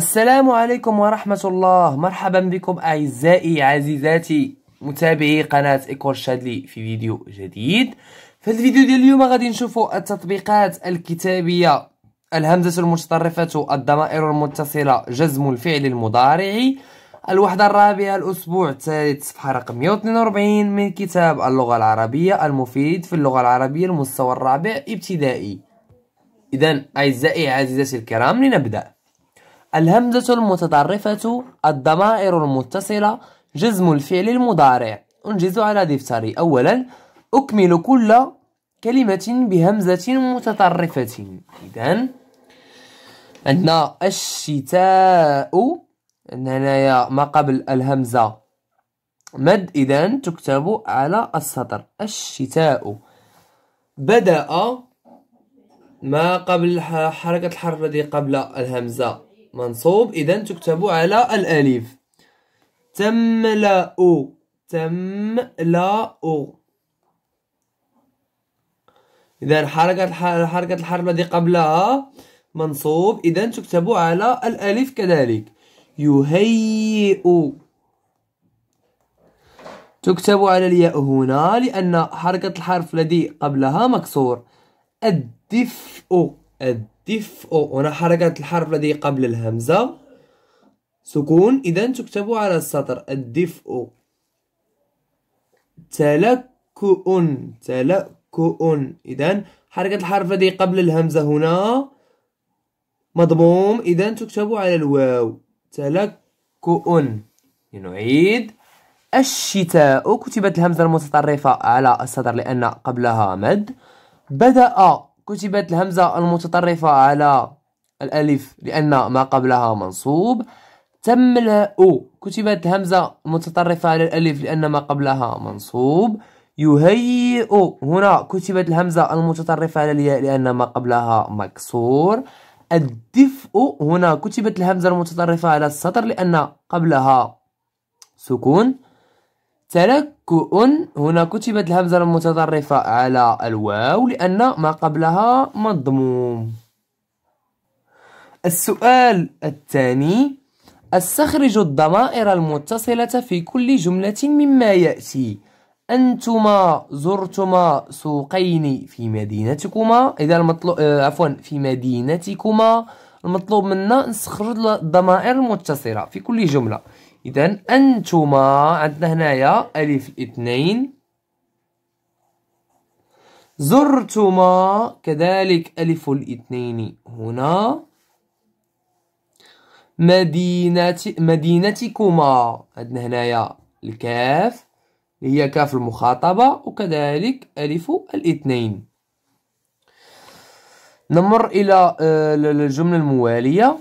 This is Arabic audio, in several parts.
السلام عليكم ورحمة الله مرحبا بكم أعزائي عزيزاتي متابعي قناة إيكور شادلي في فيديو جديد في الفيديو ديال اليوم غادي نشوفوا التطبيقات الكتابية الهمزة المتطرفة الضمائر المتصلة جزم الفعل المضارع الوحدة الرابعة الأسبوع الثالث صفحة رقم 142 من كتاب اللغة العربية المفيد في اللغة العربية المستوى الرابع ابتدائي إذا أعزائي عزيزاتي الكرام لنبدأ الهمزة المتطرفة الضمائر المتصلة جزم الفعل المضارع أنجز على دفتري أولا أكمل كل كلمة بهمزة متطرفة إذا عندنا الشتاء هنايا ما قبل الهمزة مد إذا تكتب على السطر الشتاء بدأ ما قبل حركة الحرف الذي قبل الهمزة منصوب إذا تكتب على الألف تملأ او إذا حركة حركة الحرف الذي قبلها منصوب إذا تكتب على الألف كذلك يهيئ تكتب على الياء هنا لأن حركة الحرف الذي قبلها مكسور الدفء الدفء دفء هنا حركة الحرف الذي قبل الهمزة سكون إذا تكتب على السطر الدفء تلكؤ تلكؤ إذا حركة الحرف الذي قبل الهمزة هنا مضموم إذا تكتب على الواو تلكؤ لنعيد الشتاء كتبت الهمزة المتطرفة على السطر لأن قبلها مد بدأ كتبت الهمزة المتطرفة على الألف لأن ما قبلها منصوب تملأ كتبت الهمزة المتطرفة على الألف لأن ما قبلها منصوب يهيئ هنا كتبت الهمزة المتطرفة على الياء لأن ما قبلها مكسور الدفء هنا كتبت الهمزة المتطرفة على السطر لأن قبلها سكون تلكؤ هنا كتبت الهمزة المتطرفة على الواو لأن ما قبلها مضموم السؤال الثاني استخرج الضمائر المتصلة في كل جملة مما يأتي أنتما زرتما سوقين في مدينتكما إذا المطلوب آه، عفوا في مدينتكما المطلوب منا نستخرج الضمائر المتصلة في كل جملة إذا أنتما عندنا هنايا ألف الاثنين زرتما كذلك ألف الاثنين هنا مدينة مدينتكما عندنا هنايا الكاف هي كاف المخاطبة وكذلك ألف الاثنين نمر إلى الجملة آه، الموالية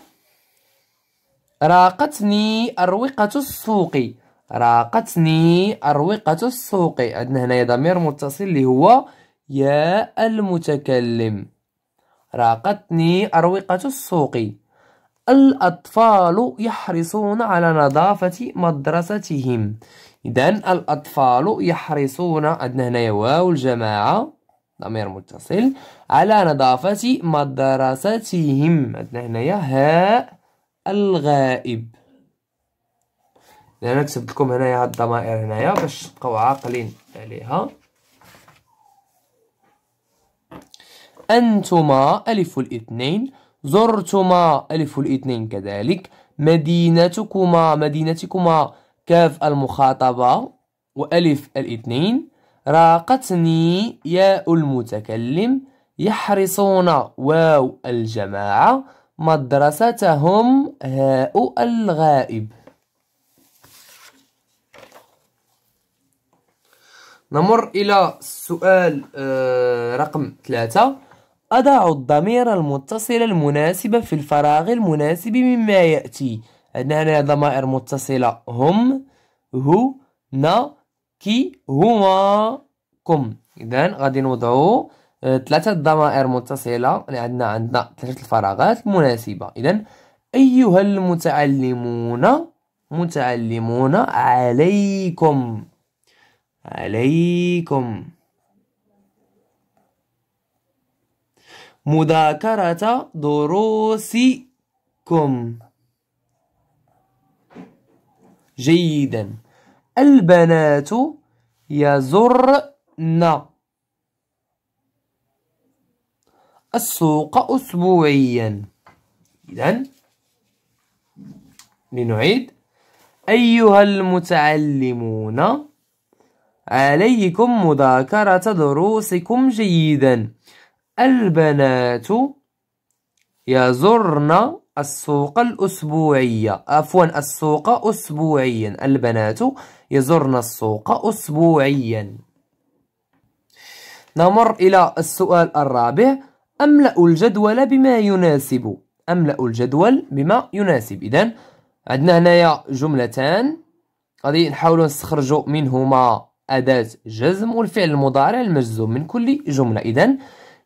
راقتني أروقة السوق راقتني أروقة السوق عندنا هنا ضمير متصل اللي هو يا المتكلم راقتني أروقة السوق الأطفال يحرصون على نظافة مدرستهم إذن الأطفال يحرصون عندنا هنا واو الجماعة ضمير متصل على نظافة مدرستهم عندنا هنا هاء الغائب انا كتبت لكم هنايا هاد الضمائر هنايا باش تبقاو عاقلين عليها انتما الف الاثنين زرتما الف الاثنين كذلك مدينتكما مدينتكما كاف المخاطبه والف الاثنين راقتني ياء المتكلم يحرصون واو الجماعه مدرستهم هاء آه، الغائب نمر إلى السؤال آه، رقم ثلاثة أضع الضمير المتصل المناسب في الفراغ المناسب مما يأتي عندنا هنا ضمائر متصلة هم هو نا كي هما كم إذن غادي نوضعو ثلاثة ضمائر متصلة اللي يعني عندنا عندنا ثلاثة الفراغات المناسبة إذا أيها المتعلمون متعلمون عليكم عليكم مذاكرة دروسكم جيدا البنات يزرن السوق أسبوعيا إذا لنعيد أيها المتعلمون عليكم مذاكرة دروسكم جيدا البنات يزرن السوق الأسبوعية عفوا السوق أسبوعيا البنات يزرن السوق أسبوعيا نمر إلى السؤال الرابع أملأ الجدول بما يناسب أملأ الجدول بما يناسب إذا عندنا هنايا جملتان غادي نحاولوا نستخرجوا منهما أداة جزم والفعل المضارع المجزوم من كل جملة إذا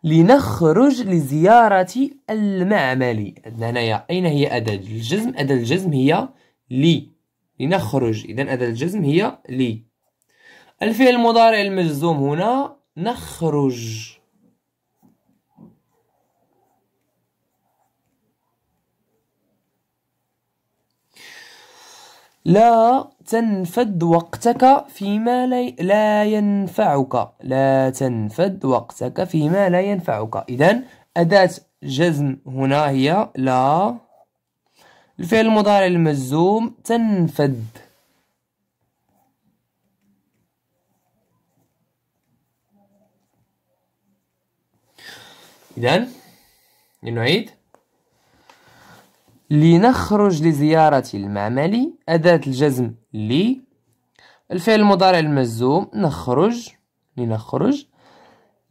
لنخرج لزيارة المعمل عندنا هنايا أين هي أداة الجزم أداة الجزم هي لي لنخرج إذا أداة الجزم هي لي الفعل المضارع المجزوم هنا نخرج لا تنفد وقتك فيما لا ينفعك لا تنفد وقتك فيما لا ينفعك إذا أداة جزم هنا هي لا الفعل المضارع المجزوم تنفد إذا نعيد لنخرج لزيارة المعمل أداة الجزم لي الفعل المضارع المجزوم نخرج لنخرج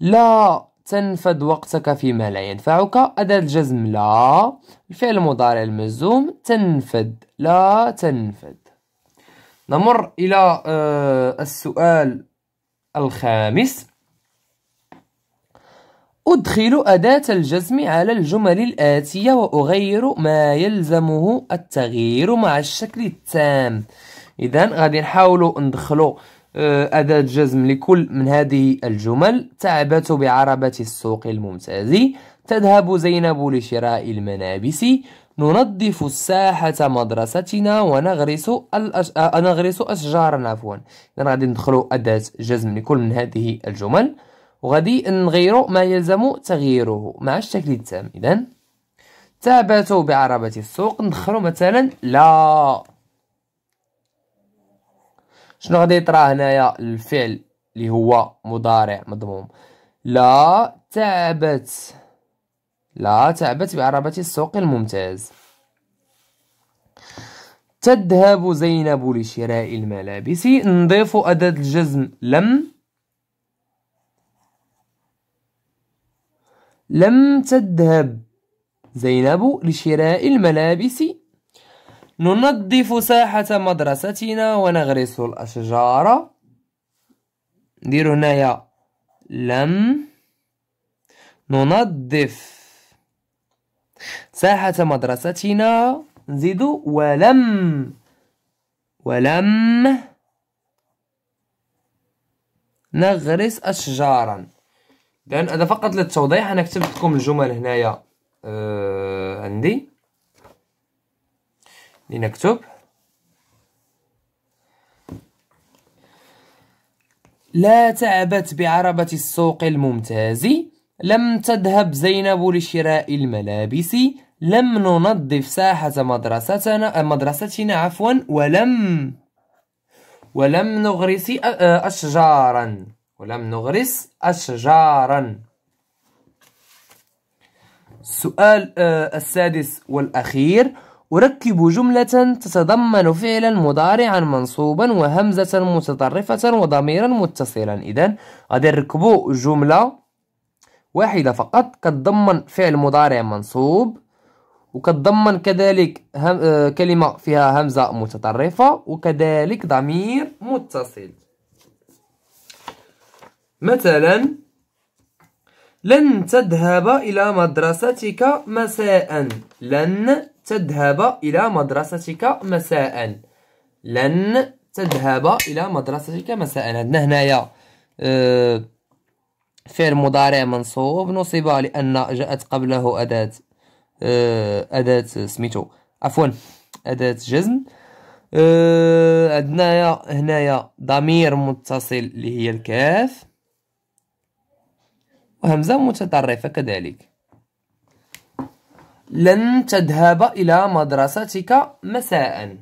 لا تنفد وقتك فيما لا ينفعك أداة الجزم لا الفعل المضارع المجزوم تنفد لا تنفد نمر إلى آه، السؤال الخامس أدخل أداة الجزم على الجمل الآتية وأغير ما يلزمه التغيير مع الشكل التام إذا غادي نحاولوا ندخلوا آه، أداة جزم لكل من هذه الجمل تعبت بعربة السوق الممتاز تذهب زينب لشراء الملابس ننظف الساحة مدرستنا ونغرس الأش... آه، نغرس أشجارا عفوا إذا غادي ندخلوا أداة جزم لكل من هذه الجمل وغادي نغيرو ما يلزم تغييره مع الشكل التام اذا تابعته بعربة السوق ندخلو مثلا لا شنو غادي يطرا هنايا الفعل اللي هو مضارع مضموم لا تعبت لا تعبت بعربة السوق الممتاز تذهب زينب لشراء الملابس نضيف أداة الجزم لم لم تذهب زينب لشراء الملابس ننظف ساحة مدرستنا ونغرس الأشجار نديرو هنايا لم ننظف ساحة مدرستنا نزيد ولم ولم نغرس أشجارا لان هذا فقط للتوضيح انا كتبت لكم الجمل هنايا آه عندي لنكتب لا تعبت بعربة السوق الممتاز لم تذهب زينب لشراء الملابس لم ننظف ساحة مدرستنا مدرستنا عفوا ولم ولم نغرس آه، أشجارا ولم نغرس أشجارا السؤال آه، السادس والأخير أركب جملة تتضمن فعلا مضارعا منصوبا وهمزة متطرفة وضميرا متصلا إذا غادي نركبو جملة واحدة فقط كتضمن فعل مضارع منصوب وكتضمن كذلك هم آه، كلمة فيها همزة متطرفة وكذلك ضمير متصل مثلا لن تذهب إلى مدرستك مساء لن تذهب إلى مدرستك مساء لن تذهب إلى مدرستك مساء عندنا هنايا آه، فعل مضارع منصوب نصب لأن جاءت قبله أداة آه، أداة سميتو عفوا أداة جزم آه، عندنا هنايا ضمير متصل اللي هي الكاف وهمزة متطرفة كذلك لن تذهب إلى مدرستك مساء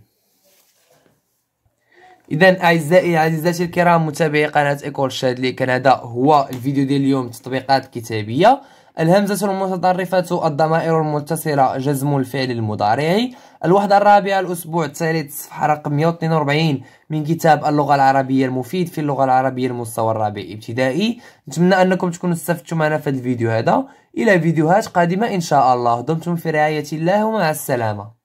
إذا أعزائي عزيزاتي الكرام متابعي قناة إيكول شاد اللي هو الفيديو ديال اليوم تطبيقات كتابية الهمزة المتطرفة الضمائر المتصلة جزم الفعل المضارع الوحدة الرابعة الأسبوع الثالث صفحة رقم 142 من كتاب اللغة العربية المفيد في اللغة العربية المستوى الرابع ابتدائي نتمنى أنكم تكونوا استفدتم معنا في الفيديو هذا إلى فيديوهات قادمة إن شاء الله دمتم في رعاية الله ومع السلامة